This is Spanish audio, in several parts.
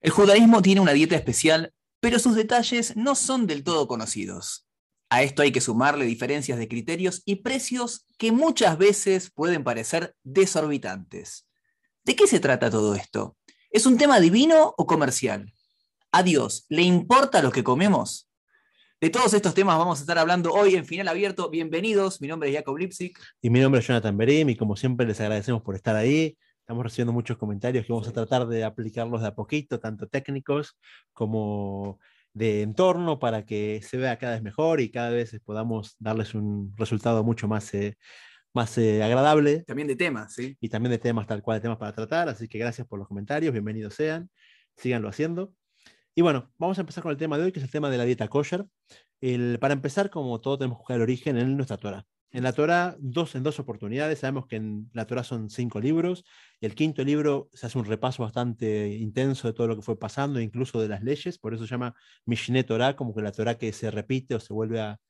El judaísmo tiene una dieta especial, pero sus detalles no son del todo conocidos. A esto hay que sumarle diferencias de criterios y precios que muchas veces pueden parecer desorbitantes. ¿De qué se trata todo esto? ¿Es un tema divino o comercial? ¿A Dios le importa lo que comemos? De todos estos temas vamos a estar hablando hoy en Final Abierto. Bienvenidos, mi nombre es Jacob Lipsic. Y mi nombre es Jonathan Berim y como siempre les agradecemos por estar ahí Estamos recibiendo muchos comentarios que vamos a tratar de aplicarlos de a poquito, tanto técnicos como de entorno, para que se vea cada vez mejor y cada vez eh, podamos darles un resultado mucho más, eh, más eh, agradable. También de temas, sí. Y también de temas, tal cual, de temas para tratar. Así que gracias por los comentarios, bienvenidos sean, síganlo haciendo. Y bueno, vamos a empezar con el tema de hoy, que es el tema de la dieta kosher. para empezar, como todo, tenemos que buscar el origen en nuestra Torah. En la Torah, dos, en dos oportunidades, sabemos que en la Torah son cinco libros, y el quinto libro se hace un repaso bastante intenso de todo lo que fue pasando, incluso de las leyes, por eso se llama Mishneh Torah, como que la Torah que se repite o se vuelve a,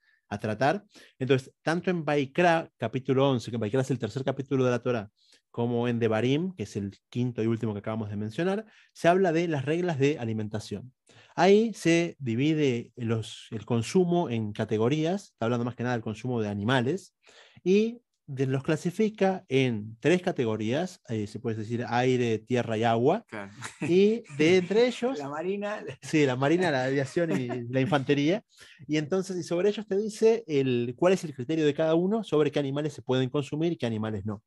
tratar. Entonces, tanto en Baikra, capítulo 11, que Baikra es el tercer capítulo de la Torah, como en Devarim, que es el quinto y último que acabamos de mencionar, se habla de las reglas de alimentación. Ahí se divide el consumo en categorías, está hablando más que nada del consumo de animales, y de, los clasifica en tres categorías, eh, se puede decir aire, tierra y agua, y de entre ellos... La marina. Sí, la marina, la aviación y la infantería. Y entonces, sobre ellos te dice el, cuál es el criterio de cada uno sobre qué animales se pueden consumir y qué animales no.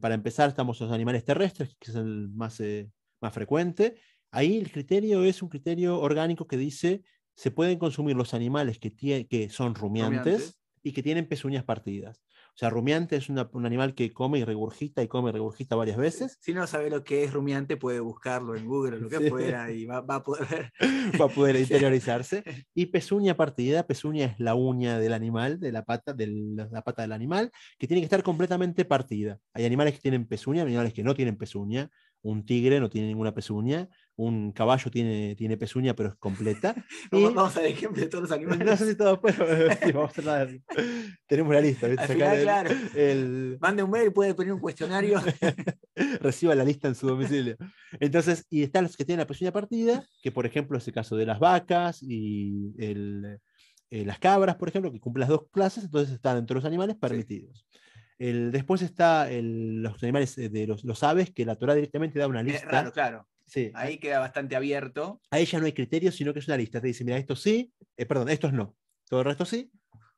para empezar, estamos los animales terrestres, que es el más, eh, más frecuente, Ahí el criterio es un criterio orgánico que dice se pueden consumir los animales que, que son rumiantes, y que tienen pezuñas partidas. O sea, rumiante es un animal que come y regurgita y come y regurgita varias veces. Si no sabe lo que es rumiante, puede buscarlo en Google o lo que y va, a poder... va poder interiorizarse. Y pezuña partida, pezuña es la uña del animal, de la pata, de la pata del animal, que tiene que estar completamente partida. Hay animales que tienen pezuña, animales que no tienen pezuña. Un tigre no tiene ninguna pezuña un caballo tiene, tiene pezuña, pero es completa. Vamos de todos los No sé si todos, tenemos la lista. Al Mande un mail, puede poner un cuestionario. Reciba la lista en su domicilio. Entonces, y están los que tienen la pezuña partida, que por ejemplo es el caso de las vacas y eh, las cabras, por ejemplo, que cumplen las dos clases, entonces están entre los animales permitidos. El, después está los animales eh, de los, los, aves, que la Torah directamente da una lista. Claro, claro. Ahí queda bastante abierto. Ahí ya no hay criterios, sino que es una lista. Te dice, mira, esto sí, eh, perdón, estos no. Todo el resto sí.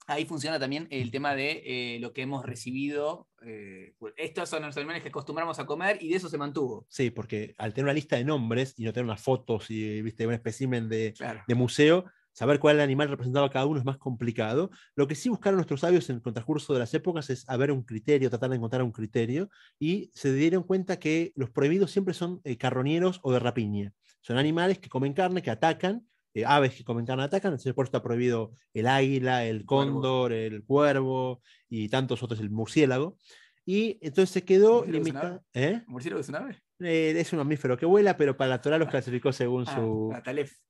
Ahí funciona también el tema de eh, lo que hemos recibido. Eh, pues, estos son los animales que acostumbramos a comer y de eso se mantuvo. Sí, porque al tener una lista de nombres y no tener unas fotos y viste, un espécimen de, de museo, Saber cuál animal representaba a cada uno es más complicado. Lo que sí buscaron nuestros sabios en el transcurso de las épocas es haber un criterio, tratar de encontrar un criterio, y se dieron cuenta que los prohibidos siempre son eh, carroñeros o de rapiña. Son animales que comen carne, que atacan, eh, aves que comen carne atacan, entonces por eso está prohibido el águila, el cóndor, el cuervo y tantos otros, el murciélago. Y entonces se quedó limitado. ¿eh? ¿Murciélago es un ave? es un mamífero que vuela, pero para la Torah los ah. clasificó según ah, su.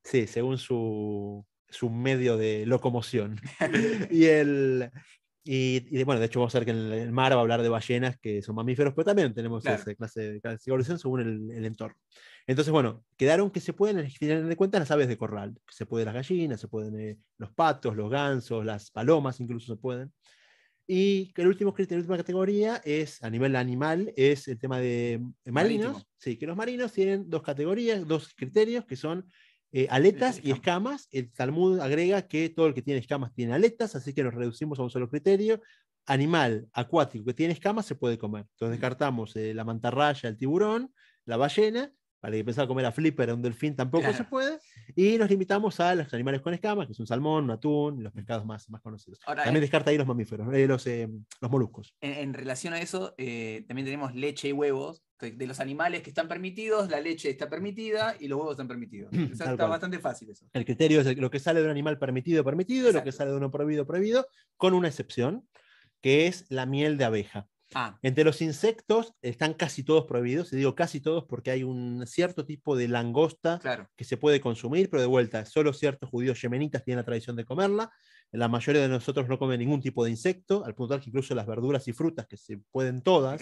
Sí, según su, su medio de locomoción. y el, y, bueno, de hecho vamos a ver que en el mar va a hablar de ballenas que son mamíferos, pero también tenemos esa clase de clasificación según el, entorno. Entonces, bueno, quedaron que se pueden tener en cuenta las aves de corral. Se pueden las gallinas, se pueden eh, los patos, los gansos, las palomas incluso se pueden. Y el último criterio, la última categoría es, a nivel animal, es el tema de eh, marinos. Sí, que los marinos tienen dos categorías, dos criterios, que son eh, aletas y escamas. El Talmud agrega que todo el que tiene escamas tiene aletas, así que nos reducimos a un solo criterio. Animal acuático que tiene escamas se puede comer. Entonces descartamos eh, la mantarraya, el tiburón, la ballena para empezar a comer a Flipper, a un delfín, tampoco se puede. Y nos limitamos a los animales con escamas, que es un salmón, atún, los pescados más, más conocidos. también eh, descarta ahí los mamíferos, eh, los, eh, los moluscos. En, relación a eso, eh, también tenemos leche y huevos. De los animales que están permitidos, la leche está permitida y los huevos están permitidos. está bastante fácil eso. El criterio es lo que sale de un animal permitido, permitido, lo que sale de uno prohibido, prohibido, con una excepción, que es la miel de abeja. Ah. Entre los insectos están casi todos prohibidos, y digo casi todos porque hay un cierto tipo de langosta que se puede consumir, pero de vuelta, solo ciertos judíos yemenitas tienen la tradición de comerla. La mayoría de nosotros no come ningún tipo de insecto, al punto que incluso las verduras y frutas, que se pueden todas,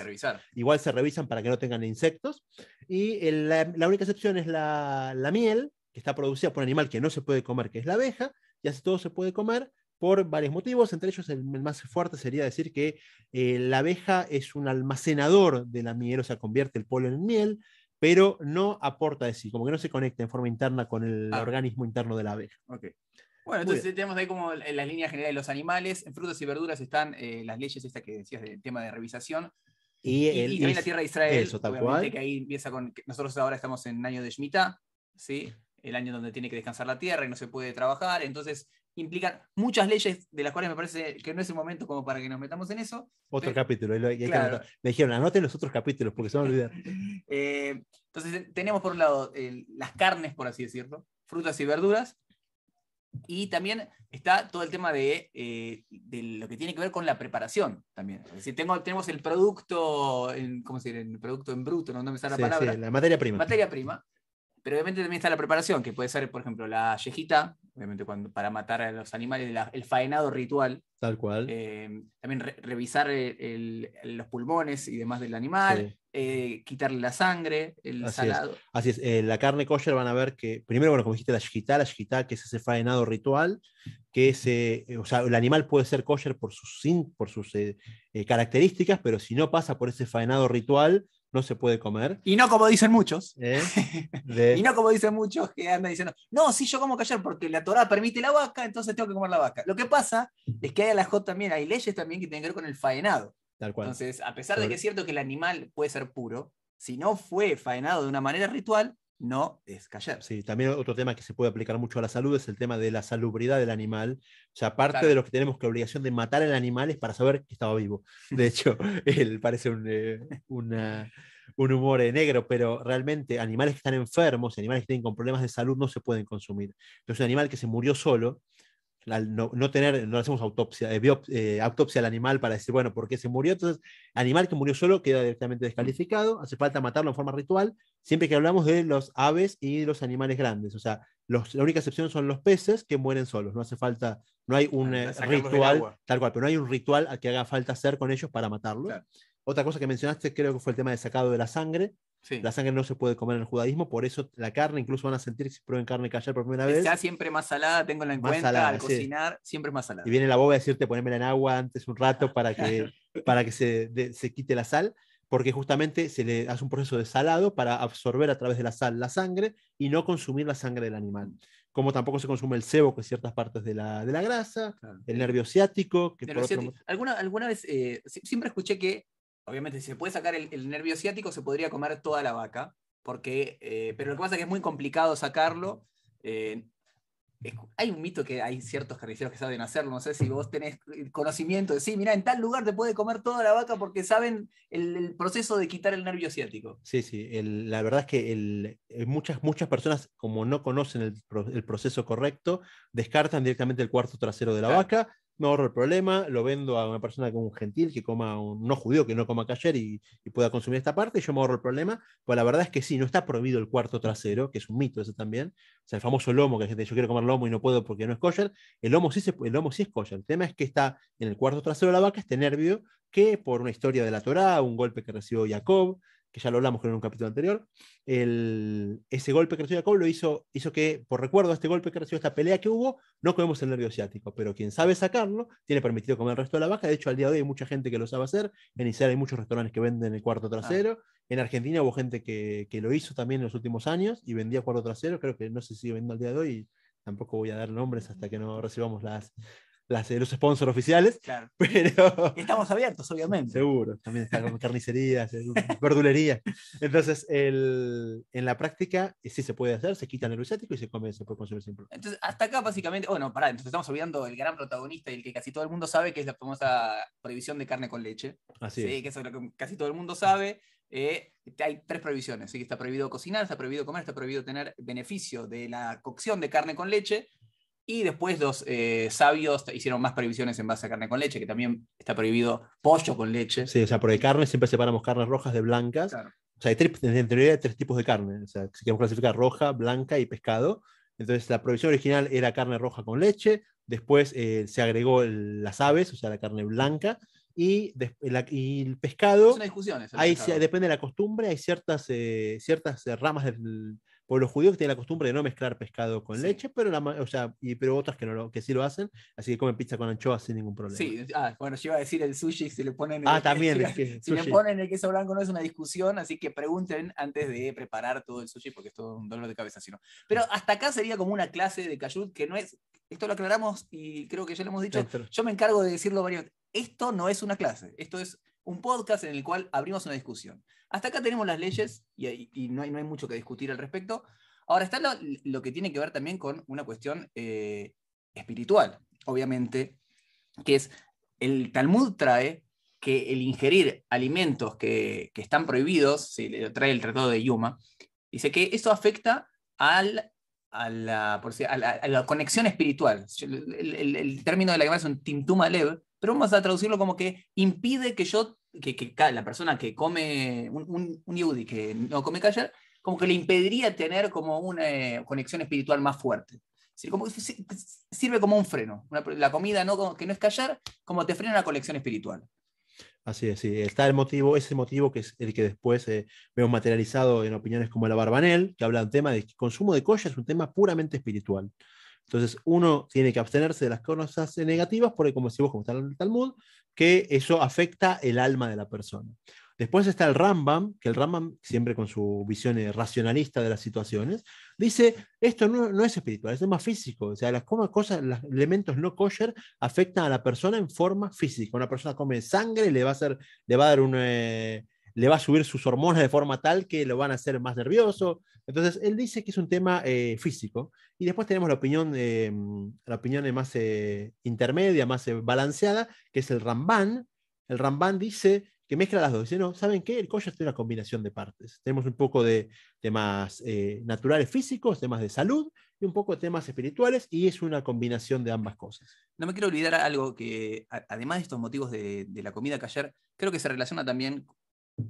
igual se revisan para que no tengan insectos. Y la, única excepción es la, la miel, que está producida por un animal que no se puede comer, que es la abeja, y así todo se puede comer por varios motivos, entre ellos el, más fuerte sería decir que eh, la abeja es un almacenador de la miel, o sea, convierte el polen en miel, pero no aporta de sí, como que no se conecta en forma interna con el ah. organismo interno de la abeja. Bueno, entonces tenemos ahí como las líneas generales de los animales. En frutas y verduras están eh, las leyes estas que decías del tema de revisación. Y, también la tierra de Israel, que ahí empieza con... Nosotros ahora estamos en año de Shemitah, ¿sí? el año donde tiene que descansar la tierra y no se puede trabajar. Entonces, implican muchas leyes de las cuales me parece que no es el momento como para que nos metamos en eso. Otro capítulo. me dijeron, anoten los otros capítulos porque se van a olvidar. entonces, tenemos por un lado eh, las carnes, por así decirlo, frutas y verduras. Y también está todo el tema de, eh, lo que tiene que ver con la preparación también. Es tengo, tenemos el producto, en, ¿cómo El producto en bruto, no, me sale la palabra. la materia prima. Materia prima pero obviamente también está la preparación, que puede ser, por ejemplo, la yejita, obviamente cuando, para matar a los animales, el faenado ritual. Tal cual. Eh, también revisar los pulmones y demás del animal, eh, quitarle la sangre, el Así salado. Es. Así es, eh, la carne kosher van a ver que, primero, bueno, como dijiste, la yejita, la yejita que es ese faenado ritual, que es, o sea, el animal puede ser kosher por sus, por sus características, pero si no pasa por ese faenado ritual, no se puede comer. Y no como dicen muchos. Eh, y no como dicen muchos que andan diciendo, no, sí, yo como callar porque la Torah permite la vaca, entonces tengo que comer la vaca. Lo que pasa es que hay a la también, hay leyes también que tienen que ver con el faenado. Entonces, a pesar de que es cierto que el animal puede ser puro, si no fue faenado de una manera ritual, no es callar. Sí, también otro tema que se puede aplicar mucho a la salud es el tema de la salubridad del animal. O sea, aparte de lo que tenemos que obligación de matar al animal es para saber que estaba vivo. De hecho, él parece eh, un, humor negro, pero realmente animales que están enfermos, animales que tienen problemas de salud no se pueden consumir. Entonces, un animal que se murió solo no, tener, no hacemos autopsia, eh, eh, autopsia al animal para decir, bueno, ¿por qué se murió? Entonces, animal que murió solo queda directamente descalificado, hace falta matarlo en forma ritual, siempre que hablamos de los aves y los animales grandes, o sea, los, la única excepción son los peces que mueren solos, no hace falta, no hay un eh, ritual, tal cual, pero no hay un ritual a que haga falta hacer con ellos para matarlo. Otra cosa que mencionaste creo que fue el tema de sacado de la sangre. La sangre no se puede comer en el judaísmo, por eso la carne, incluso van a sentir si prueben carne callar por primera vez. Está siempre más salada, tengo en cuenta al cocinar, siempre más salada. Y viene la boba a decirte ponémela en agua antes un rato para que, para que se, se quite la sal, porque justamente se le hace un proceso de salado para absorber a través de la sal la sangre y no consumir la sangre del animal. Como tampoco se consume el sebo, que es ciertas partes de la, de la grasa, el nervio ciático. Que por otro... ¿Alguna, alguna vez, eh, siempre escuché que obviamente, si se puede sacar el, nervio ciático, se podría comer toda la vaca, porque, eh, pero lo que pasa es que es muy complicado sacarlo. Eh, hay un mito que hay ciertos carniceros que saben hacerlo, no sé si vos tenés conocimiento de, sí, mira, en tal lugar te puede comer toda la vaca porque saben el, proceso de quitar el nervio ciático. Sí, sí, la verdad es que eh, muchas, muchas personas, como no conocen el, proceso correcto, descartan directamente el cuarto trasero de la vaca me ahorro el problema, lo vendo a una persona como un gentil que coma, un no judío que no coma cayer y, pueda consumir esta parte, y yo me ahorro el problema, pues la verdad es que sí, no está prohibido el cuarto trasero, que es un mito eso también, o sea, el famoso lomo, que la gente, yo quiero comer lomo y no puedo porque no es kosher, el lomo sí, el lomo sí es kosher, el tema es que está en el cuarto trasero de la vaca este nervio que por una historia de la Torah, un golpe que recibió Jacob, que ya lo hablamos en un capítulo anterior, el, ese golpe que recibió Jacob lo hizo, hizo que, por recuerdo, este golpe que recibió, esta pelea que hubo, no comemos el nervio asiático, pero quien sabe sacarlo, tiene permitido comer el resto de la vaca, de hecho al día de hoy hay mucha gente que lo sabe hacer, en Israel hay muchos restaurantes que venden el cuarto trasero, ah. en Argentina hubo gente que, lo hizo también en los últimos años y vendía cuarto trasero, creo que no se sigue vendiendo al día de hoy, tampoco voy a dar nombres hasta que no recibamos las, los sponsors oficiales. Claro. Pero... Estamos abiertos, obviamente. Seguro, también está como carnicerías, eh, verdulería. Entonces, el, en la práctica eh, sí se puede hacer, se quita el energético y se, come, se puede consumir sin problema. Entonces, hasta acá básicamente, bueno, oh, pará, entonces estamos olvidando el gran protagonista y el que casi todo el mundo sabe, que es la famosa prohibición de carne con leche. Así sí, que es lo que casi todo el mundo sabe. Eh, hay tres prohibiciones, ¿sí? está prohibido cocinar, está prohibido comer, está prohibido tener beneficio de la cocción de carne con leche, y después los eh, sabios hicieron más prohibiciones en base a carne con leche, que también está prohibido pollo con leche. Sí, o sea, porque carne siempre separamos carnes rojas de blancas. O sea, hay tres, en teoría tres tipos de carne. O sea, si queremos clasificar roja, blanca y pescado. Entonces, la prohibición original era carne roja con leche. Después eh, se agregó las aves, o sea, la carne blanca. Y, el pescado. Son discusiones. Hay, depende de la costumbre, hay ciertas, eh, ciertas ramas del por los judíos que tienen la costumbre de no mezclar pescado con leche, pero, otras que, sí lo hacen, así que comen pizza con anchoa sin ningún problema. Sí, ah, bueno, yo iba a decir el sushi, si le ponen ah, el, ah, también, si le ponen el queso blanco no es una discusión, así que pregunten antes de preparar todo el sushi, porque es todo un dolor de cabeza, si no. Pero mm. hasta acá sería como una clase de cayud que no es, esto lo aclaramos y creo que ya lo hemos dicho, yo me encargo de decirlo varios esto no es una clase, esto es un podcast en el cual abrimos una discusión. Hasta acá tenemos las leyes y, no, hay, mucho que discutir al respecto. Ahora está lo, que tiene que ver también con una cuestión eh, espiritual, obviamente, que es el Talmud trae que el ingerir alimentos que, están prohibidos, se le trae el tratado de Yuma, dice que eso afecta a, la, conexión espiritual. El, término de la que es un timtumalev, pero vamos a traducirlo como que impide que yo, que, la persona que come un, un, yudi que no come callar como que le impediría tener como una eh, conexión espiritual más fuerte. como, sirve como un freno. la comida no, que no es callar, como te frena una conexión espiritual. Así es, sí. está el motivo, ese motivo que es el que después eh, vemos materializado en opiniones como la Barbanel, que habla del tema de que el consumo de colla es un tema puramente espiritual. Entonces uno tiene que abstenerse de las cosas negativas porque, como decimos, como está en el Talmud, que eso afecta el alma de la persona. Después está el Rambam, que el Rambam, siempre con su visión eh, racionalista de las situaciones, dice, esto no, es espiritual, es más físico. O sea, las cosas, los elementos no kosher afectan a la persona en forma física. Una persona come sangre y le va a, hacer, le va a dar un... Eh, le va a subir sus hormonas de forma tal que lo van a hacer más nervioso. Entonces, él dice que es un tema eh, físico. Y después tenemos la opinión, em, la opinión eh, más eh, intermedia, más balanceada, que es el Ramban. El Ramban dice que mezcla las dos. Dice, no, ¿saben qué? El collar es una combinación de partes. Tenemos un poco de temas naturales físicos, temas de salud y un poco de temas espirituales, y es una combinación de ambas cosas. No me quiero olvidar algo que, además de estos motivos de, de la comida que ayer, creo que se relaciona también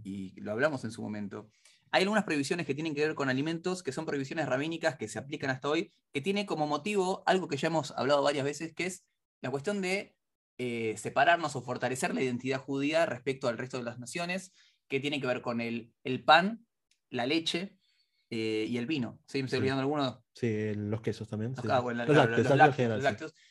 y lo hablamos en su momento, hay algunas prohibiciones que tienen que ver con alimentos, que son prohibiciones rabínicas que se aplican hasta hoy, que tiene como motivo algo que ya hemos hablado varias veces, que es la cuestión de eh, separarnos o fortalecer la identidad judía respecto al resto de las naciones, que tiene que ver con el, el pan, la leche eh, y el vino. ¿Sí? ¿Me olvidando algunos? Sí, eh, los quesos también.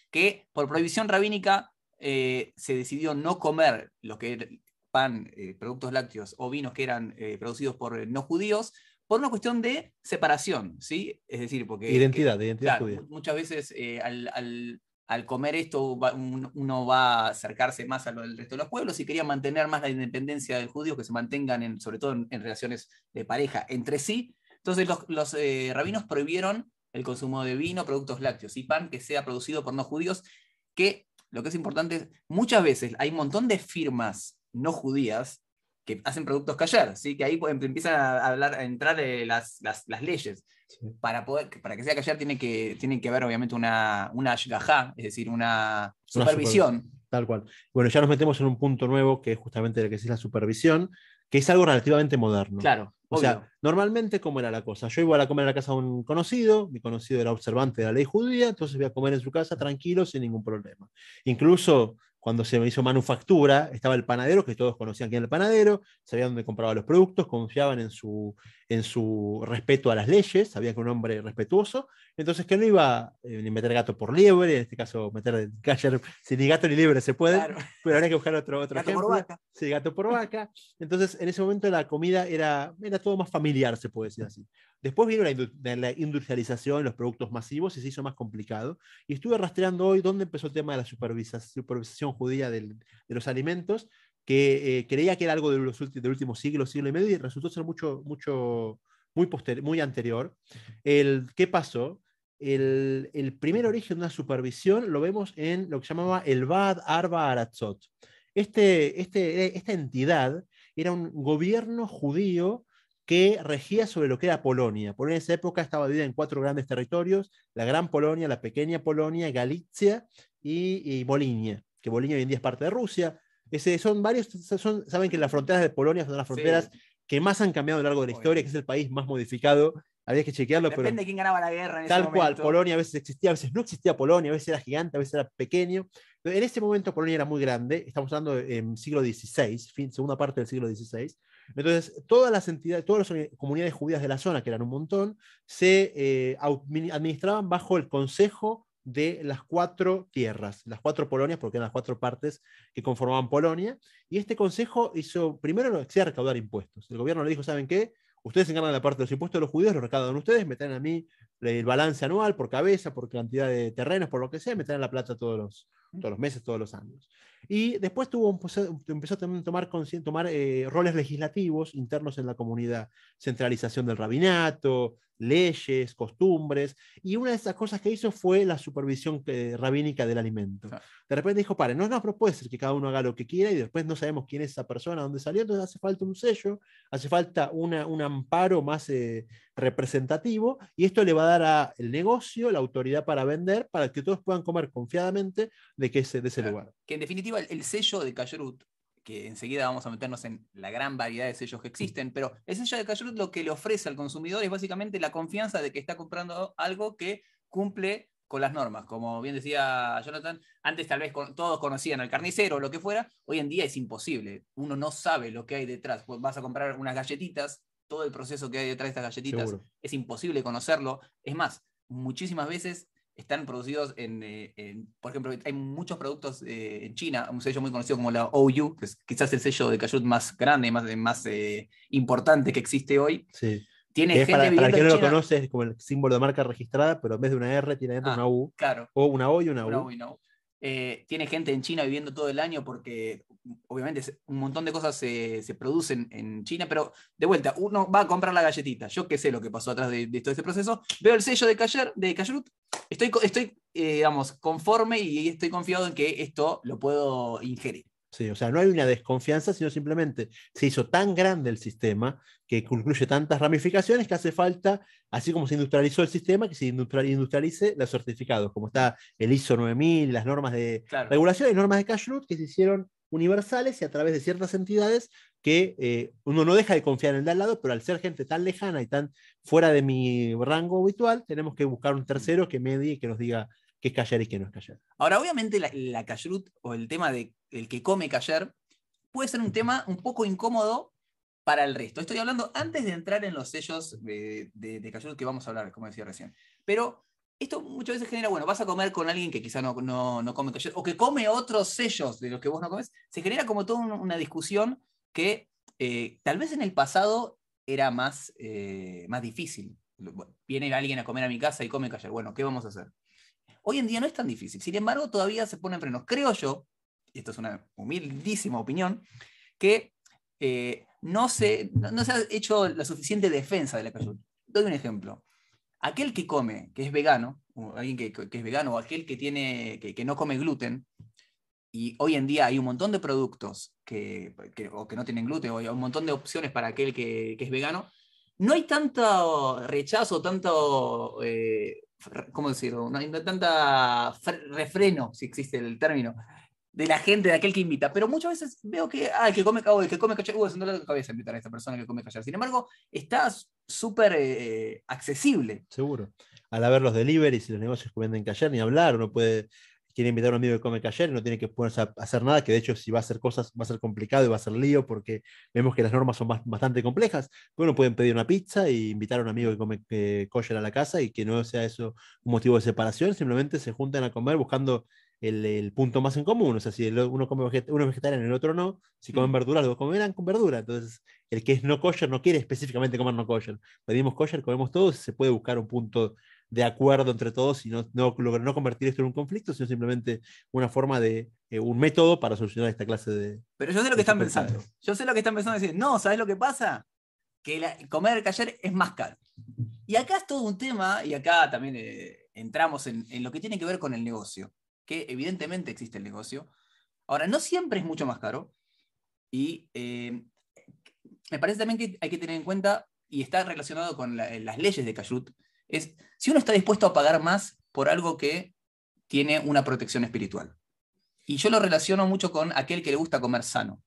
Que por prohibición rabínica se decidió no comer lo que pan, eh, productos lácteos o vinos que eran eh, producidos por eh, no judíos, por una cuestión de separación, ¿sí? Es decir, porque... Identidad, identidad judía. Muchas veces al, comer esto uno va a acercarse más a lo resto de los pueblos y quería mantener más la independencia del judío, que se mantengan sobre todo en, relaciones de pareja entre sí. Entonces los, rabinos prohibieron el consumo de vino, productos lácteos y pan que sea producido por no judíos, que lo que es importante muchas veces hay un montón de firmas no judías que hacen productos callar, ¿sí? que ahí pues, em, empiezan a, hablar, a entrar de eh, las, las, leyes. Para, poder, para que sea callar tiene que, tienen que haber obviamente una, una es decir, una supervisión. tal cual. Bueno, ya nos metemos en un punto nuevo que es justamente el que es la supervisión, que es algo relativamente moderno. Claro. O sea, normalmente, ¿cómo era la cosa? Yo iba a comer a la casa de un conocido, mi conocido era observante de la ley judía, entonces voy a comer en su casa tranquilo, sin ningún problema. Incluso cuando se me hizo manufactura, estaba el panadero, que todos conocían quién era el panadero, sabían dónde compraba los productos, confiaban en su, en su respeto a las leyes, sabían que un hombre respetuoso, entonces que no iba eh, ni meter gato por liebre, en este caso meter cayer, si ni gato ni liebre se puede, pero habría que buscar otro, otro gato ejemplo. Por vaca. Sí, gato por vaca. Entonces en ese momento la comida era, era todo más familiar, se puede decir así. Después vino la, industrialización, los productos masivos y se hizo más complicado. Y estuve rastreando hoy dónde empezó el tema de la supervisión judía de los alimentos, que eh, creía que era algo de los del último siglo, siglo y medio, y resultó ser mucho, mucho, muy, muy anterior. El, ¿Qué pasó? El, primer origen de una supervisión lo vemos en lo que llamaba el Bad Arba Aratzot. Este, este, e, esta entidad era un gobierno judío que regía sobre lo que era Polonia. Polonia en esa época estaba dividida en cuatro grandes territorios, la Gran Polonia, la Pequeña Polonia, Galicia y, y que Bolinia hoy en día es parte de Rusia. Ese, son varios, saben que las fronteras de Polonia son las fronteras que más han cambiado a lo largo de la historia, que es el país más modificado había que chequearlo. Depende de quién ganaba la guerra. En tal cual, Polonia a veces existía, a veces no existía Polonia, a veces era gigante, a veces era pequeño. En ese momento Polonia era muy grande, estamos hablando en siglo XVI, fin, segunda parte del siglo XVI, entonces, todas las entidades, todas las comunidades judías de la zona, que eran un montón, se eh, administraban bajo el consejo de las cuatro tierras, las cuatro Polonias, porque eran las cuatro partes que conformaban Polonia, y este consejo hizo, primero, se recaudar impuestos. El gobierno le dijo, ¿saben qué? Ustedes se encargan de la parte de los impuestos de los judíos, los recaudan ustedes, me traen a mí el balance anual por cabeza, por cantidad de terrenos, por lo que sea, me traen la plata todos los meses, todos los años. Y después tuvo empezó a tomar, tomar eh, roles legislativos internos en la comunidad, centralización del rabinato, leyes, costumbres, y una de esas cosas que hizo fue la supervisión eh, rabínica del alimento. De repente dijo, pare, no, es una propuesta que cada uno haga lo que quiera y después no sabemos quién es esa persona, dónde salió, entonces hace falta un sello, hace falta una, un amparo más eh, representativo y esto le va a dar al negocio la autoridad para vender, para que todos puedan comer confiadamente de, que ese, de ese lugar. Que en definitiva el, sello de Cayerut, que enseguida vamos a meternos en la gran variedad de sellos que existen, pero el sello de Cayerut lo que le ofrece al consumidor es básicamente la confianza de que está comprando algo que cumple con las normas. Como bien decía Jonathan, antes tal vez todos conocían al carnicero o lo que fuera, hoy en día es imposible. Uno no sabe lo que hay detrás. Vas a comprar unas galletitas, todo el proceso que hay detrás de estas galletitas es imposible conocerlo. Es más, muchísimas veces están producidos eh, en, por ejemplo, hay muchos productos eh, en China, un sello muy conocido como la OU, que es quizás el sello de Cayut más grande, más, más eh, importante que existe hoy. Sí. Tiene gente para, para quien no lo conoce, es como el símbolo de marca registrada, pero en vez de una R tiene ah, una U. Claro. O una O y una, y una U. Eh, tiene gente en China viviendo todo el año porque obviamente un montón de cosas se, producen en China, pero de vuelta, uno va a comprar la galletita. Yo qué sé lo que pasó atrás de, todo este proceso. Veo el sello de Cayer, de Estoy, estoy eh, digamos, conforme y estoy confiado en que esto lo puedo ingerir. Sí, o sea, no hay una desconfianza, sino simplemente se hizo tan grande el sistema que concluye tantas ramificaciones que hace falta, así como se industrializó el sistema, que se industrialice los certificados, como está el ISO 9000, las normas de regulación y normas de root que se hicieron universales y a través de ciertas entidades que eh, uno no deja de confiar en el de al lado, pero al ser gente tan lejana y tan fuera de mi rango habitual, tenemos que buscar un mm. tercero que medie y que nos diga qué es callar y qué no es callar. Ahora, obviamente, la, la o el tema del el que come cayer puede ser un tema un poco incómodo para el resto. Estoy hablando antes de entrar en los sellos de, de, que vamos a hablar, como decía recién. Pero esto muchas veces genera, bueno, vas a comer con alguien que quizá no, come kasher, o que come otros sellos de los que vos no comes, se genera como toda una discusión que eh, tal vez en el pasado era más, eh, más difícil. Viene alguien a comer a mi casa y come kasher, bueno, ¿qué vamos a hacer? Hoy en día no es tan difícil. Sin embargo, todavía se ponen frenos. Creo yo, y esto es una humildísima opinión, que eh, no, se, ha hecho la suficiente defensa de la persona. Doy un ejemplo. Aquel que come, que es vegano, alguien que, es vegano, o aquel que, tiene, que, no come gluten, y hoy en día hay un montón de productos que, no tienen gluten, o hay un montón de opciones para aquel que es vegano, no hay tanto rechazo, tanto, eh, ¿cómo decirlo? No hay tanta refreno, si existe el término, de la gente, de aquel que invita. Pero muchas veces veo que, ah, el que come caché, que come cachar, uh, invitar a esta persona que come cachar. Sin embargo, está súper eh, accesible. Seguro. Al haber los deliveries y los negocios que venden callar, ni hablar, uno puede quiere invitar a un amigo que come ayer, no tiene que ponerse a hacer nada, que de hecho si va a hacer cosas va a ser complicado y va a ser lío porque vemos que las normas son bastante complejas. Bueno, pues pueden pedir una pizza e invitar a un amigo que come kosher a la casa y que no sea eso un motivo de separación, simplemente se juntan a comer buscando el, punto más en común. O sea, si uno, come uno es vegetariano y el otro no, si mm. comen verduras, los dos comerán con verdura. Entonces, el que es no kosher no quiere específicamente comer no kosher. Pedimos kosher, comemos todos, se puede buscar un punto de acuerdo entre todos y no, lograr, no convertir esto en un conflicto, sino simplemente una forma de, eh, un método para solucionar esta clase de... Pero yo sé lo que están pensando. Yo sé lo que están pensando decir, no, ¿sabes lo que pasa? Que comer el es más caro. Y acá es todo un tema, y acá también eh, entramos en, lo que tiene que ver con el negocio, que evidentemente existe el negocio. Ahora, no siempre es mucho más caro, y eh, me parece también que hay que tener en cuenta, y está relacionado con las leyes de Cayut, es si uno está dispuesto a pagar más por algo que tiene una protección espiritual. Y yo lo relaciono mucho con aquel que le gusta comer sano.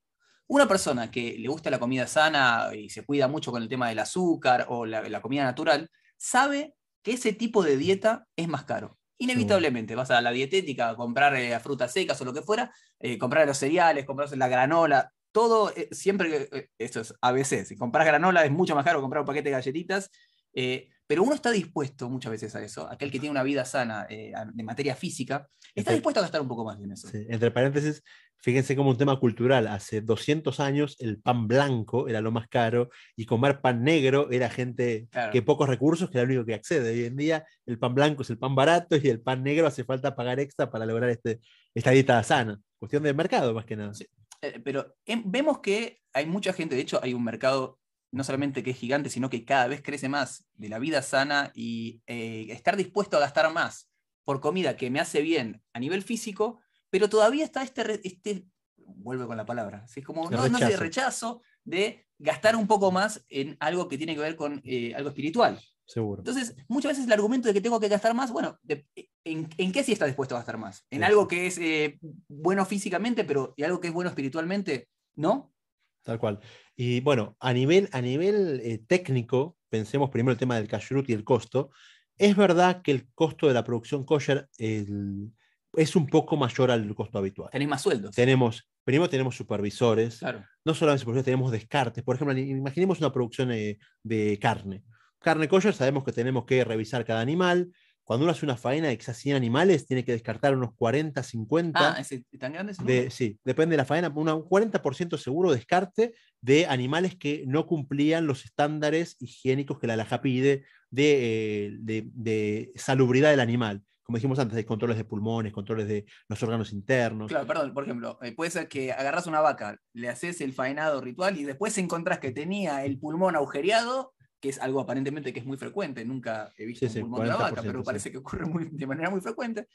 Una persona que le gusta la comida sana y se cuida mucho con el tema del azúcar o la, comida natural, sabe que ese tipo de dieta es más caro. Inevitablemente, vas a la dietética a comprar eh, frutas secas o lo que fuera, eh, comprar los cereales, comprar la granola, todo, eh, siempre siempre, esto es ABC, si compras granola es mucho más caro comprar un paquete de galletitas eh, pero uno está dispuesto muchas veces a eso, aquel que tiene una vida sana eh, de materia física, está dispuesto a gastar un poco más en eso. entre paréntesis, fíjense como un tema cultural, hace 200 años el pan blanco era lo más caro y comer pan negro era gente que pocos recursos, que era lo único que accede. Hoy en día el pan blanco es el pan barato y el pan negro hace falta pagar extra para lograr este, esta dieta sana. Cuestión del mercado más que nada. Eh, pero em, vemos que hay mucha gente, de hecho hay un mercado no solamente que es gigante, sino que cada vez crece más, de la vida sana y eh, estar dispuesto a gastar más por comida que me hace bien a nivel físico, pero todavía está este, este vuelve con la palabra, es como no, no rechazo de gastar un poco más en algo que tiene que ver con eh, algo espiritual. Seguro. Entonces, muchas veces el argumento de que tengo que gastar más, bueno, en, en, qué sí está dispuesto a gastar más? ¿En algo que es eh, bueno físicamente, pero y algo que es bueno espiritualmente? ¿No? Tal cual. Y bueno, a nivel, a nivel eh, técnico, pensemos primero el tema del kashrut y el costo. Es verdad que el costo de la producción kosher es un poco mayor al costo habitual. tenemos más sueldos. Tenemos, primero tenemos supervisores. No solamente supervisores, tenemos descartes. Por ejemplo, imaginemos una producción eh, de carne. Carne kosher, sabemos que tenemos que revisar cada animal, cuando uno hace una faena de quizás 100 animales, tiene que descartar unos 40, 50. Ah, ¿es tan grande? sí, depende de la faena, un 40% seguro descarte de animales que no cumplían los estándares higiénicos que la LAJA pide eh, de, salubridad del animal. Como dijimos antes, de controles de pulmones, controles de los órganos internos. Claro, perdón, por ejemplo, eh, puede ser que agarras una vaca, le haces el faenado ritual y después encontrás que tenía el pulmón agujereado que es algo aparentemente que es muy frecuente, nunca he visto un pulmón de la vaca, pero parece que ocurre muy, de manera muy frecuente.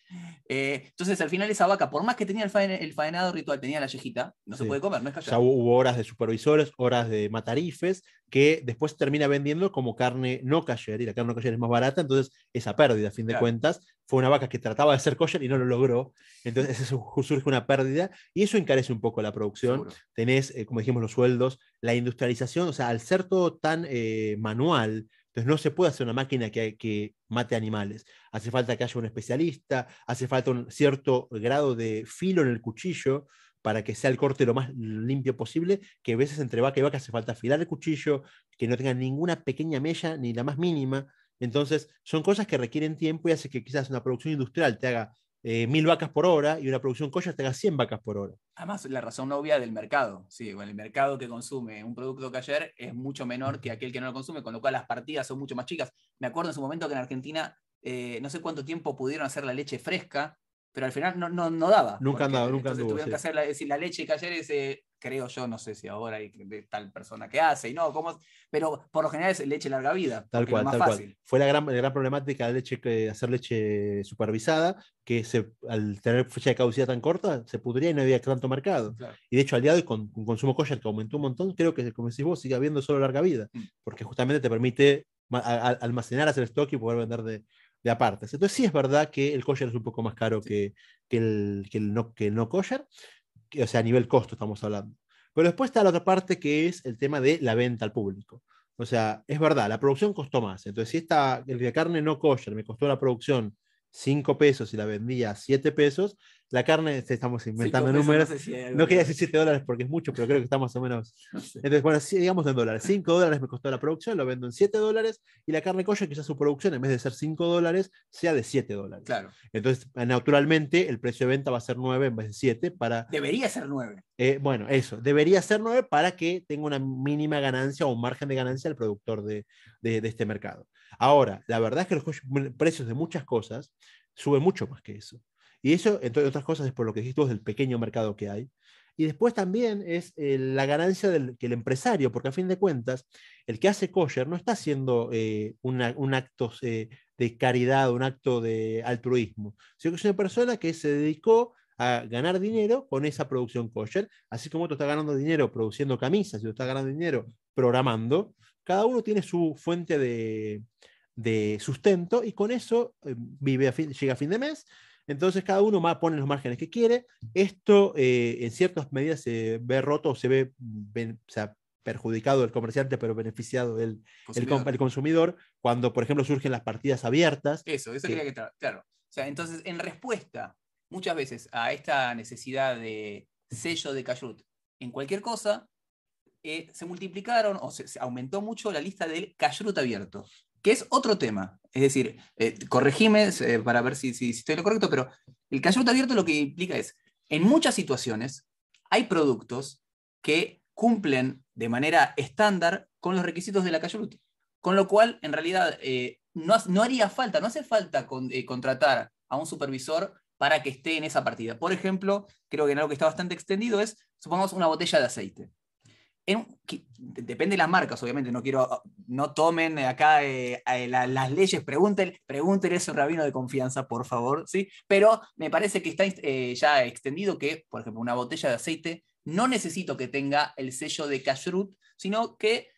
Eh, entonces, al final esa vaca, por más que tenía el, faen, el faenado ritual, tenía la yejita, no se puede comer, no es callado. Ya hubo horas de supervisores, horas de matarifes, que después termina vendiendo como carne no kosher y la carne no kosher es más barata, entonces esa pérdida, a fin de cuentas, fue una vaca que trataba de ser kosher y no lo logró, entonces eso surge una pérdida y eso encarece un poco la producción, tenés, eh, como dijimos, los sueldos, la industrialización, o sea, al ser todo tan eh, manual, entonces no se puede hacer una máquina que, que, mate animales. Hace falta que haya un especialista, hace falta un cierto grado de filo en el cuchillo, para que sea el corte lo más limpio posible, que a veces entre vaca y vaca hace falta afilar el cuchillo, que no tenga ninguna pequeña mella, ni la más mínima. Entonces, son cosas que requieren tiempo y hace que quizás una producción industrial te haga eh, mil vacas por hora y una producción collas te haga 100 vacas por hora. Además, la razón obvia del mercado. Sí, el mercado que consume un producto ayer es mucho menor que aquel que no lo consume, con lo cual las partidas son mucho más chicas. Me acuerdo en su momento que en Argentina eh, no sé cuánto tiempo pudieron hacer la leche fresca pero al final no, no, no daba. Nunca andaba, nunca han Tuvieron que hacer la, decir, la leche y ayer ese, eh, creo yo, no sé si ahora hay tal persona que hace y no, cómo, pero por lo general es leche larga vida. Tal cual, tal cual. Fue la gran, la gran problemática de leche, hacer leche supervisada, que se, al tener fecha de caducidad tan corta, se pudría y no había tanto mercado. Y de hecho, al día de hoy, con, consumo kosher que aumentó un montón, creo que, como decís vos, sigue habiendo solo larga vida, mm. porque justamente te permite almacenar, hacer stock y poder vender de, de Entonces sí es verdad que el kosher es un poco más caro que, el, no, que kosher, o sea, a nivel costo estamos hablando. Pero después está la otra parte que es el tema de la venta al público. O sea, es verdad, la producción costó más. Entonces, si esta, el de carne no kosher me costó la producción 5 pesos y la vendía a 7 pesos, la carne, este, estamos inventando números, no, quería decir 7 dólares porque es mucho, pero creo que está más o menos. Entonces, bueno, digamos en dólares. 5 dólares me costó la producción, lo vendo en 7 dólares y la carne coya, quizás su producción, en vez de ser 5 dólares, sea de 7 dólares. Claro. Entonces, eh, naturalmente, el precio de venta va a ser 9 en vez de 7 para... Debería ser 9. Eh, bueno, eso, debería ser 9 para que tenga una mínima ganancia o un margen de ganancia el productor de este mercado. Ahora, la verdad es que los precios de muchas cosas suben mucho más que eso. Y eso, entre otras cosas, es por lo que dijiste vos del pequeño mercado que hay. Y después también es eh, la ganancia del que el empresario, porque a fin de cuentas, el que hace kosher no está haciendo eh, un acto eh, de caridad, un acto de altruismo, sino que es una persona que se dedicó a ganar dinero con esa producción kosher, así como tú estás ganando dinero produciendo camisas, tú estás ganando dinero programando, cada uno tiene su fuente de, sustento y con eso eh, vive llega a fin de mes. Entonces cada uno pone los márgenes que quiere. Esto eh, en ciertas medidas se ve roto se ve perjudicado el comerciante, pero beneficiado el consumidor. El, consumidor, cuando por ejemplo surgen las partidas abiertas. Eso, eso que claro. sea, entonces en respuesta muchas veces a esta necesidad de sello de Cayut en cualquier cosa, eh, se multiplicaron o se, aumentó mucho la lista del kashrut abierto, que es otro tema. Es decir, corregíme eh, corregime eh, para ver si, estoy en estoy lo correcto, pero el kashrut abierto lo que implica es, en muchas situaciones hay productos que cumplen de manera estándar con los requisitos de la kashrut, con lo cual en realidad no, haría falta, no hace falta contratar a un supervisor para que esté en esa partida. Por ejemplo, creo que en algo que está bastante extendido es, supongamos, una botella de aceite depende de las marcas, obviamente, no quiero, no tomen acá eh, eh, las leyes, pregúntenle pregúntele a rabino de confianza, por favor, ¿sí? Pero me parece que está eh, ya extendido que, por ejemplo, una botella de aceite no necesito que tenga el sello de kashrut, sino que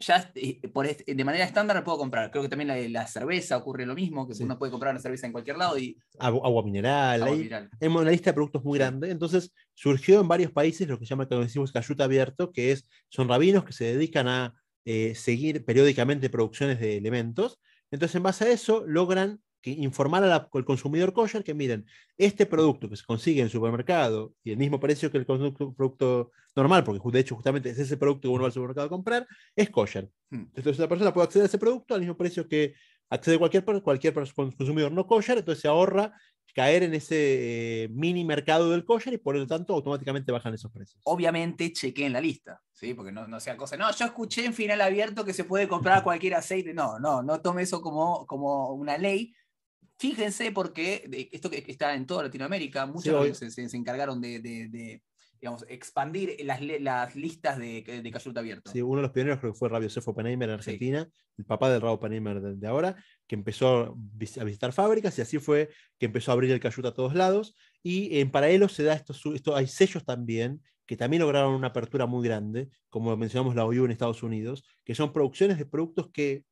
ya eh, por, de manera estándar puedo comprar. Creo que también la, cerveza ocurre lo mismo, que uno puede comprar una cerveza en cualquier lado. y Agua, mineral. Agua una lista de productos muy grande. Entonces surgió en varios países lo que se llama, decimos, cayuta abierto, que es, son rabinos que se dedican a eh, seguir periódicamente producciones de elementos. Entonces en base a eso logran que informar al consumidor kosher que miren, este producto que se consigue en el supermercado y el mismo precio que el producto, normal, porque de hecho justamente es ese producto que uno va al supermercado a comprar, es kosher. Hmm. Entonces la persona puede acceder a ese producto al mismo precio que accede cualquier, cualquier consumidor no kosher, entonces se ahorra caer en ese eh, mini mercado del kosher y por lo tanto automáticamente bajan esos precios. Obviamente chequeen la lista, ¿sí? porque no, no sea cosa, no, yo escuché en final abierto que se puede comprar cualquier aceite, no, no, no tome eso como, como una ley, Fíjense porque esto que está en toda Latinoamérica, muchos veces se, encargaron de, expandir las, listas de, de Cayuta abierto. Sí, uno de los pioneros creo que fue Rabio Cefo Oppenheimer en Argentina, el papá del Rabo Oppenheimer de, ahora, que empezó a visitar fábricas y así fue que empezó a abrir el Cayuta a todos lados. Y en paralelo se da esto, esto, hay sellos también que también lograron una apertura muy grande, como mencionamos la OU en Estados Unidos, que son producciones de productos que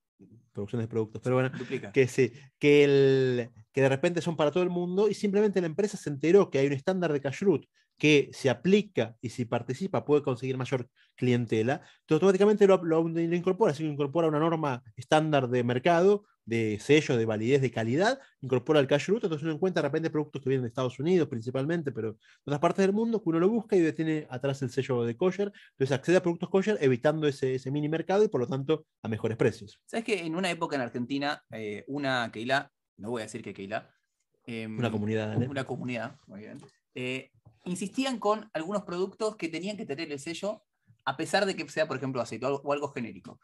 producciones de productos, pero bueno, que sí, que, el, que de repente son para todo el mundo y simplemente la empresa se enteró que hay un estándar de Kashrut que se aplica y si participa puede conseguir mayor clientela, entonces automáticamente lo, lo, lo incorpora, así que incorpora una norma estándar de mercado de sello, de validez, de calidad, incorpora el cash entonces uno encuentra de repente productos que vienen de Estados Unidos principalmente, pero de otras partes del mundo, que uno lo busca y detiene atrás el sello de kosher, entonces accede a productos kosher evitando ese, ese mini mercado y por lo tanto a mejores precios. ¿Sabes que en una época en Argentina, eh, una Keila, no voy a decir que Keila, em, una comunidad, una comunidad, eh, insistían con algunos productos que tenían que tener el sello, a pesar de que sea, por ejemplo, aceite o algo genérico.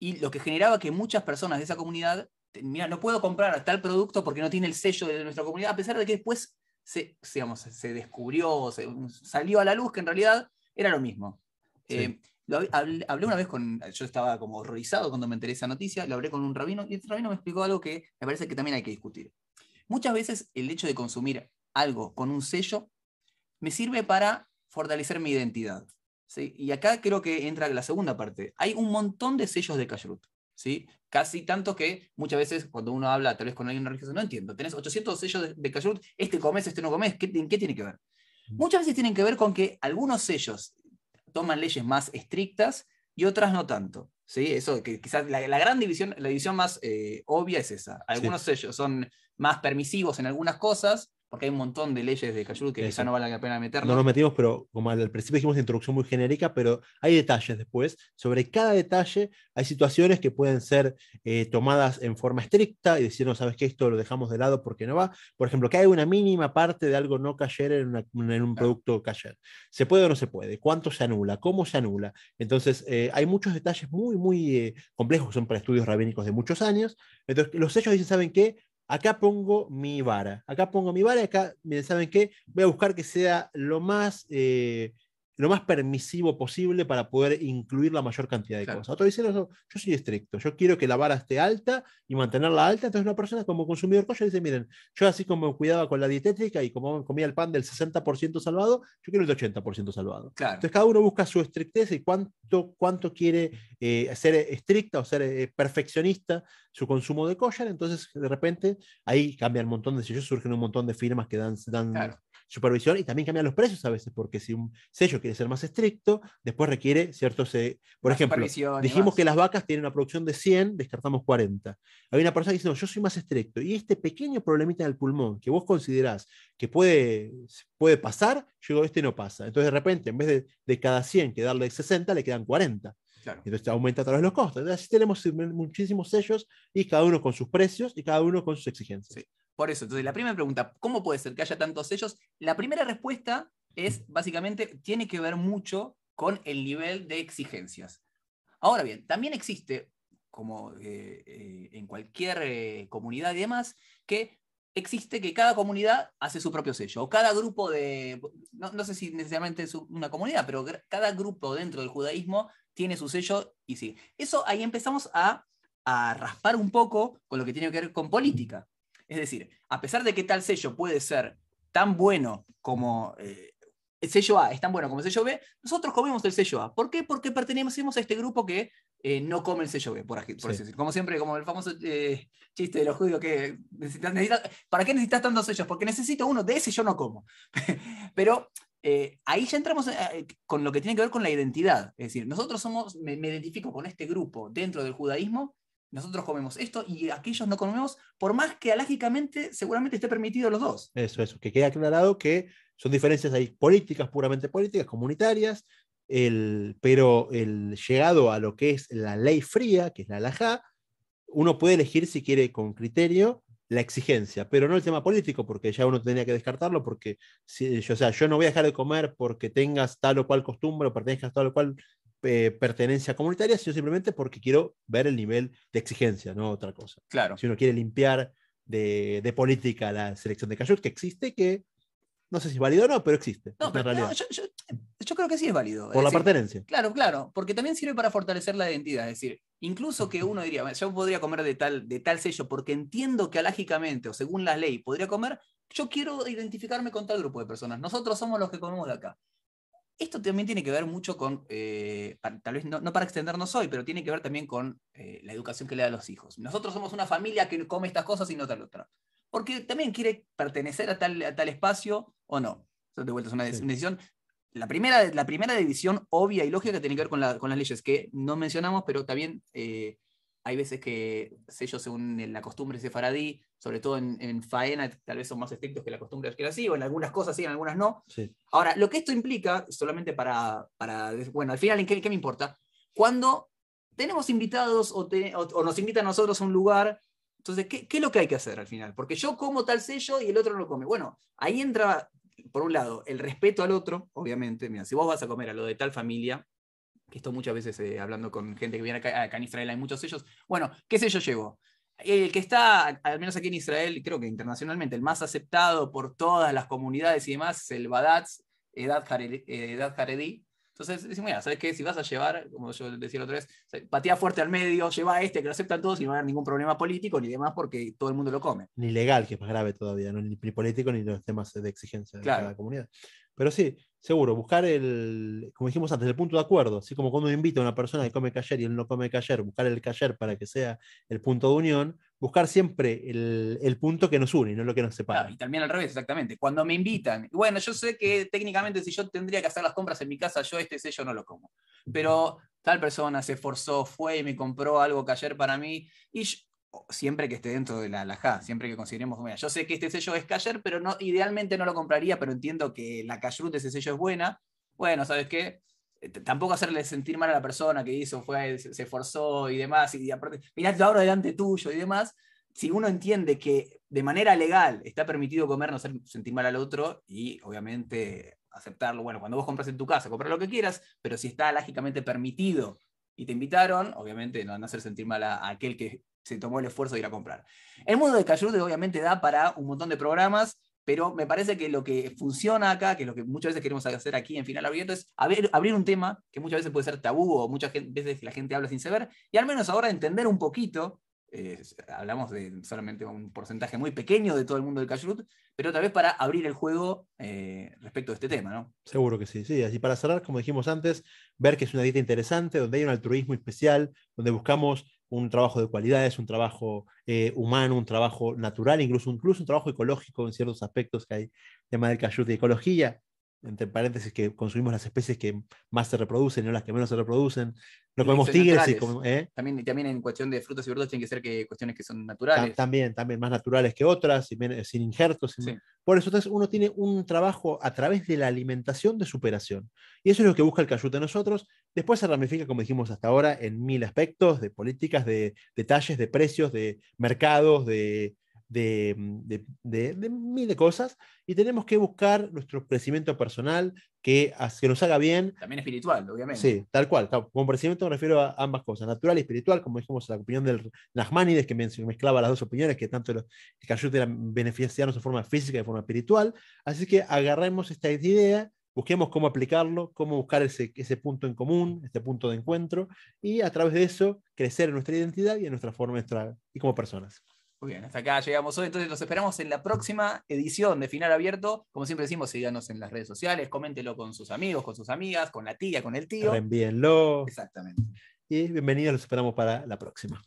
Y lo que generaba que muchas personas de esa comunidad mira, no puedo comprar tal producto porque no tiene el sello de nuestra comunidad, a pesar de que después se, se descubrió, mm, salió a la luz que en realidad era lo mismo. Eh, hablé, una vez con, yo estaba como horrorizado cuando me enteré esa noticia, lo hablé con un rabino y el rabino me explicó algo que me parece que también hay que discutir. Muchas veces el hecho de consumir algo con un sello me sirve para fortalecer mi identidad. Y acá creo que entra la segunda parte. Hay un montón de sellos de Kashrut. Casi tanto que muchas veces cuando uno habla tal vez con alguien religioso, no entiendo, tenés 800 sellos de, de este comes, este no comes, ¿qué, ¿qué tiene que ver? Mm. Muchas veces tienen que ver con que algunos sellos toman leyes más estrictas y otras no tanto. ¿sí? Eso, que quizás la, gran división, la división más eh, obvia es esa. Algunos sellos son más permisivos en algunas cosas porque hay un montón de leyes de Cayur que ya no vale la pena meter. No nos metimos, pero como al principio dijimos una introducción muy genérica, pero hay detalles después. Sobre cada detalle hay situaciones que pueden ser eh, tomadas en forma estricta y decir, no, sabes que esto lo dejamos de lado porque no va. Por ejemplo, que hay una mínima parte de algo no cayer en, un producto cayer. ¿Se puede o no se puede? ¿Cuánto se anula? ¿Cómo se anula? Entonces, eh, hay muchos detalles muy, muy eh, complejos que son para estudios rabínicos de muchos años. Entonces, los hechos dicen, ¿saben qué? acá pongo mi vara, acá pongo mi vara, acá, ¿saben qué? Voy a buscar que sea lo más eh, lo más permisivo posible para poder incluir la mayor cantidad de cosas. Otro dice, yo soy estricto, yo quiero que la vara esté alta y mantenerla alta, entonces una persona como consumidor kosher dice, miren, yo así como cuidaba con la dietética y como comía el pan del 60% salvado, yo quiero el 80% salvado. Entonces cada uno busca su estricteza y cuánto, cuánto quiere eh, ser estricta o ser eh, perfeccionista su consumo de collar, entonces de repente ahí cambian un montón de sellos, surgen un montón de firmas que dan, dan supervisión y también cambian los precios a veces, porque si un sello quiere ser más estricto, después requiere ciertos... Eh, por ejemplo, dijimos que las vacas tienen una producción de 100, descartamos 40. Había una persona que dice, yo soy más estricto. Y este pequeño problemita del pulmón que vos considerás que puede, puede pasar, yo digo, este no pasa. Entonces de repente, en vez de, cada 100 Quedarle 60, le quedan 40. Entonces aumenta a través de los costos. así tenemos muchísimos sellos y cada uno con sus precios y cada uno con sus exigencias. Por eso, entonces la primera pregunta, ¿cómo puede ser que haya tantos sellos? La primera respuesta es básicamente, tiene que ver mucho con el nivel de exigencias. Ahora bien, también existe, como eh, eh, en cualquier eh, comunidad y demás, que existe que cada comunidad hace su propio sello, o cada grupo de, no, sé si necesariamente es una comunidad, pero cada grupo dentro del judaísmo tiene su sello y sí. Eso ahí empezamos a, raspar un poco con lo que tiene que ver con política. Es decir, a pesar de que tal sello puede ser tan bueno como eh, el sello A, es tan bueno como el sello B, nosotros comemos el sello A. ¿Por qué? Porque pertenecemos a este grupo que eh, no come el sello B, por, así decirlo. Como siempre, como el famoso eh, chiste de los judíos que ¿para qué necesitas tantos sellos? Porque necesito uno, de ese yo no como. Pero eh, ahí ya entramos con lo que tiene que ver con la identidad. Es decir, nosotros somos, me, identifico con este grupo dentro del judaísmo, nosotros comemos esto y aquellos no comemos, por más que alágicamente seguramente esté permitido los dos. Eso, eso, que quede aclarado que son diferencias ahí políticas, puramente políticas, comunitarias, pero el llegado a lo que es la ley fría, que es la alajá, uno puede elegir si quiere con criterio la exigencia, pero no el tema político, porque ya uno tenía que descartarlo, porque yo, o sea, yo no voy a dejar de comer porque tengas tal o cual costumbre o pertenezcas a tal o cual eh, pertenencia comunitaria, sino simplemente porque quiero ver el nivel de exigencia, no otra cosa. Claro. Si uno quiere limpiar de, política la selección de Cayot, que existe, que no sé si es válido o no, pero existe. yo, creo que sí es válido. Por la pertenencia. Claro, claro, porque también sirve para fortalecer la identidad. Es decir, incluso que uno diría, yo podría comer de tal, de tal sello porque entiendo que alágicamente o según la ley podría comer, yo quiero identificarme con tal grupo de personas. Nosotros somos los que comemos de acá. Esto también tiene que ver mucho con, eh, tal vez no, para extendernos hoy, pero tiene que ver también con eh, la educación que le da a los hijos. Nosotros somos una familia que come estas cosas y no tal otra porque también quiere pertenecer a tal, a tal espacio o no. de vuelta es una, decisión. La primera, la primera división obvia y lógica tiene que ver con, la, con las leyes, que no mencionamos, pero también eh, hay veces que sellos según la costumbre sefaradí, sobre todo en, faena, tal vez son más estrictos que la costumbre así, o en algunas cosas sí, en algunas no. Ahora, lo que esto implica, solamente para, para bueno, al final, qué, me importa? Cuando tenemos invitados o, nos invitan a nosotros a un lugar entonces, ¿qué, es lo que hay que hacer al final? Porque yo como tal sello y el otro no lo come. Bueno, ahí entra, por un lado, el respeto al otro, obviamente. Mira, si vos vas a comer a lo de tal familia, que esto muchas veces eh, hablando con gente que viene acá, acá, en Israel, hay muchos sellos. Bueno, ¿qué sello llevo? El que está, al menos aquí en Israel, creo que internacionalmente, el más aceptado por todas las comunidades y demás, es el Badatz, Edad Haredi, entonces decimos, mira, ¿sabes qué? Si vas a llevar, como yo decía la otra vez, patía fuerte al medio, lleva a este que lo aceptan todos y no va a haber ningún problema político ni demás porque todo el mundo lo come. Ni legal, que es más grave todavía, ¿no? ni, político ni los temas de exigencia de cada comunidad. Pero sí, Seguro, buscar el, como dijimos antes, el punto de acuerdo, así como cuando invito a una persona que come cayer y él no come cayer, buscar el cayer para que sea el punto de unión, buscar siempre el, el punto que nos une, no lo que nos separa. Claro, y también al revés, exactamente, cuando me invitan, bueno, yo sé que técnicamente si yo tendría que hacer las compras en mi casa, yo este sello no lo como, pero tal persona se esforzó, fue y me compró algo cayer para mí, y siempre que esté dentro de la alhaja, siempre que consideremos, mira, yo sé que este sello es Cayer, pero no, idealmente no lo compraría, pero entiendo que la Cayerut de ese sello es buena. Bueno, ¿sabes qué? Eh, tampoco hacerle sentir mal a la persona que hizo, fue, eh, se esforzó y demás, y aparte, mirá, lo abro delante tuyo y demás. Si uno entiende que de manera legal está permitido comer, no hacer sentir mal al otro y obviamente aceptarlo, bueno, cuando vos compras en tu casa, comprar lo que quieras, pero si está lógicamente permitido y te invitaron, obviamente no van a hacer sentir mal a aquel que se tomó el esfuerzo de ir a comprar. El mundo de Call obviamente da para un montón de programas, pero me parece que lo que funciona acá, que es lo que muchas veces queremos hacer aquí en Final Abierto, es abrir, un tema que muchas veces puede ser tabú o muchas veces la gente habla sin saber, y al menos ahora entender un poquito hablamos de solamente un porcentaje muy pequeño de todo el mundo del Kashrut, pero tal vez para abrir el juego eh, respecto de este tema, ¿no? Seguro que sí, sí. Así para cerrar, como dijimos antes, ver que es una dieta interesante, donde hay un altruismo especial, donde buscamos un trabajo de cualidades, un trabajo eh, humano, un trabajo natural, incluso, incluso un trabajo ecológico en ciertos aspectos que hay, tema del cayú de ecología, entre paréntesis, que consumimos las especies que más se reproducen, no las que menos se reproducen. No comemos tigres. Y ¿eh? también, también en cuestión de frutas y verduras tienen que ser que cuestiones que son naturales. también, también más naturales que otras, sin, sin injertos. Por eso entonces, uno tiene un trabajo a través de la alimentación de superación. Y eso es lo que busca el cayute de nosotros, Después se ramifica, como dijimos hasta ahora, en mil aspectos de políticas, de detalles, de precios, de mercados, de, de, mm, de, mil de cosas y tenemos que buscar nuestro crecimiento personal que, nos haga bien. También espiritual, obviamente. Sí, tal cual. Como crecimiento me refiero a ambas cosas, natural y espiritual, como dijimos la opinión del Nachmanides, que mezclaba las dos opiniones, que tanto los, que ayuda a beneficiarnos de forma física y de forma espiritual. Así que agarremos esta idea Busquemos cómo aplicarlo, cómo buscar ese, ese punto en común, este punto de encuentro, y a través de eso crecer en nuestra identidad y en nuestra forma de estar y como personas. Muy bien, hasta acá llegamos hoy, entonces los esperamos en la próxima edición de Final Abierto. Como siempre decimos, síganos en las redes sociales, coméntelo con sus amigos, con sus amigas, con la tía, con el tío. envíenlo, Exactamente. Y bienvenidos, los esperamos para la próxima.